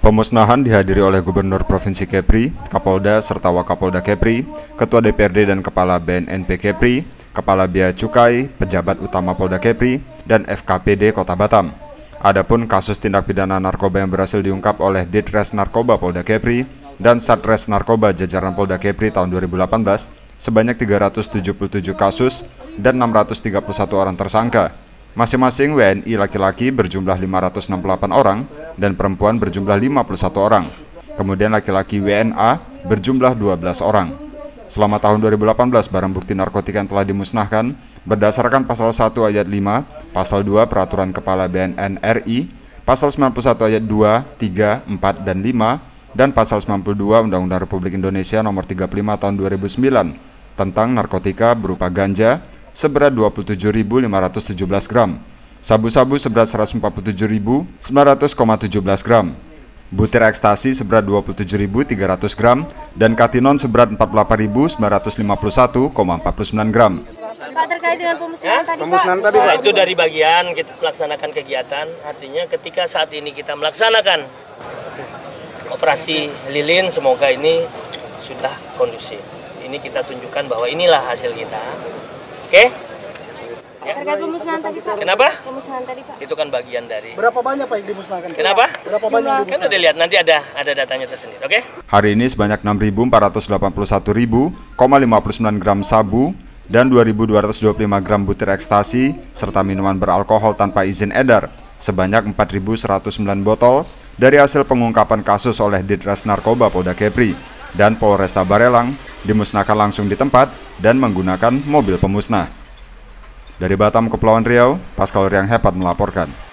Pemusnahan dihadiri oleh Gubernur Provinsi Kepri, Kapolda serta Wakapolda Kepri, Ketua DPRD dan Kepala BNNP Kepri, Kepala Bea Cukai, Pejabat Utama Polda Kepri, dan FKPD Kota Batam. Adapun kasus tindak pidana narkoba yang berhasil diungkap oleh Ditres Narkoba Polda Kepri dan Satres Narkoba Jajaran Polda Kepri tahun 2018 sebanyak 377 kasus dan 631 orang tersangka Masing-masing WNI laki-laki berjumlah 568 orang dan perempuan berjumlah 51 orang. Kemudian laki-laki WNA berjumlah 12 orang. Selama tahun 2018, barang bukti narkotika yang telah dimusnahkan berdasarkan pasal 1 ayat 5, pasal 2 peraturan kepala BNN RI, pasal 91 ayat 2, 3, 4, dan 5, dan pasal 92 Undang-Undang Republik Indonesia nomor 35 tahun 2009 tentang narkotika berupa ganja, seberat 27.517 gram, sabu-sabu seberat 147.900,17 gram, butir ekstasi seberat 27.300 gram, dan katinon seberat 48.951,49 gram. Pak terkait dengan pemusnahan ya? tadi pemusnahan Pak. Tadi, Pak. Itu dari bagian kita melaksanakan kegiatan, artinya ketika saat ini kita melaksanakan operasi lilin, semoga ini sudah kondusif. Ini kita tunjukkan bahwa inilah hasil kita. Oke? Okay? Ya. Terkait pemusnahan tadi Pak. Kenapa? Pemusnahan tadi Pak. Itu kan bagian dari. Berapa banyak Pak yang dimusnahkan? Kenapa? Berapa banyak? Kan udah dilihat nanti ada ada datanya tersendiri. Oke? Okay? Hari ini sebanyak 6.481.059 gram sabu dan 2.225 gram butir ekstasi serta minuman beralkohol tanpa izin edar sebanyak 4.109 botol dari hasil pengungkapan kasus oleh Ditres Narkoba Polda Kepri dan Polresta Barelang dimusnahkan langsung di tempat dan menggunakan mobil pemusnah. Dari Batam, Kepulauan Riau, Pascal Riang Hebat melaporkan.